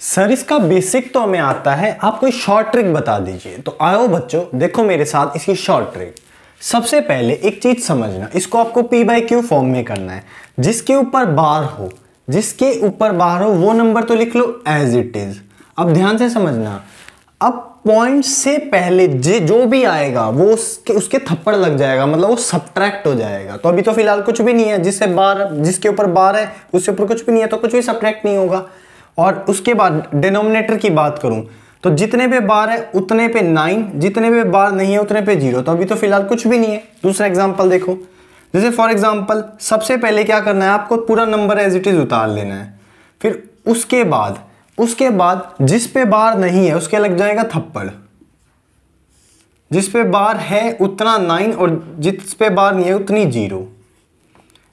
sir इसका basic तो हमें आता है आप कोई शॉर्ट ट्रिक बता दीजिए तो आओ बच्चों देखो मेरे साथ इसकी शॉर्ट ट्रिक सबसे पहले एक चीज़ समझना इसको आपको पी बाई क्यू फॉर्म में करना है जिसके ऊपर बार हो जिसके ऊपर बार हो वो नंबर तो लिख लो एज इट इज़ अब ध्यान से समझना अब पॉइंट से पहले जे जो भी आएगा वो उसके उसके थप्पड़ लग जाएगा मतलब वो सब्ट्रैक्ट हो जाएगा तो अभी तो फिलहाल कुछ भी नहीं है जिससे बार जिसके ऊपर बार है उसके ऊपर कुछ भी नहीं है तो कुछ भी सब्ट्रैक्ट नहीं होगा और उसके बाद डिनोमिनेटर की बात करूं तो जितने पे बार है उतने पे नाइन जितने पे बार नहीं है उतने पे जीरो तो अभी तो फिलहाल कुछ भी नहीं है दूसरा एग्जाम्पल देखो जैसे फॉर एग्जाम्पल सबसे पहले क्या करना है आपको पूरा नंबर एज इट इज़ उतार लेना है फिर उसके बाद उसके बाद जिस पे बार नहीं है उसके लग जाएगा थप्पड़ जिस पे बार है उतना नाइन और जिस पे बार नहीं है उतनी जीरो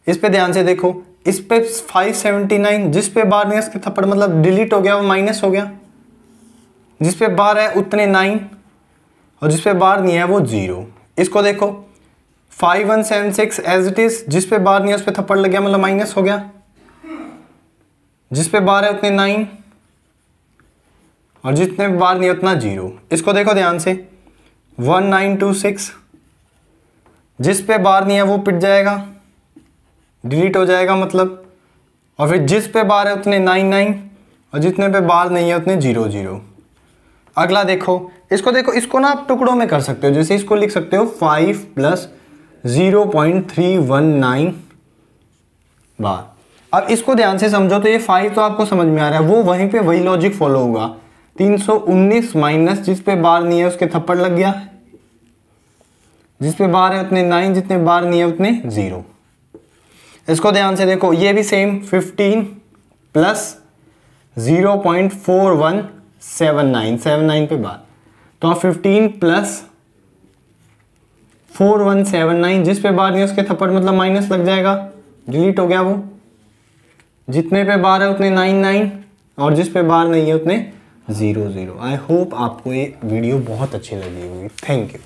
इस पे ध्यान से देखो इस पे 579 जिस पे बार नहीं उसके थप्पड़ मतलब डिलीट हो गया वो माइनस हो गया जिस पे बार है उतने नाइन और जिस पे बार नहीं है वो जीरो इसको देखो five one seven six as it is जिस पे बार नहीं है उस पर थप्पड़ लग गया मतलब माइनस हो गया जिस पे बार है उतने नाइन और जितने बार नहीं उतना जीरो इसको देखो ध्यान से वन नाइन टू सिक्स जिस पे बार नहीं है वो पिट जाएगा डिलीट हो जाएगा मतलब और फिर जिस पे बार है उतने नाइन नाइन और जितने पे बार नहीं है उतने जीरो जीरो अगला देखो इसको देखो इसको ना आप टुकड़ों में कर सकते हो जैसे इसको लिख सकते हो five plus zero point three one nine बार अब इसको ध्यान से समझो तो ये फाइव तो आपको समझ में आ रहा है वो वहीं पे वही लॉजिक फॉलो होगा तीन सौ उन्नीस माइनस जिस पे बार नहीं है उसके थप्पड़ लग गया जिस पे बार है उतने नाइन जितने बार नहीं है उतने ज़ीरो इसको ध्यान से देखो ये भी सेम 15 प्लस 0.4179 पे बात तो आप 15 प्लस 4179 जिस पे बार नहीं उसके थप्पड़ मतलब माइनस लग जाएगा डिलीट हो गया वो जितने पे बार है उतने नाइन नाइन और जिस पे बार नहीं है उतने ज़ीरो ज़ीरो आई होप आपको ये वीडियो बहुत अच्छी लगी होगी थैंक यू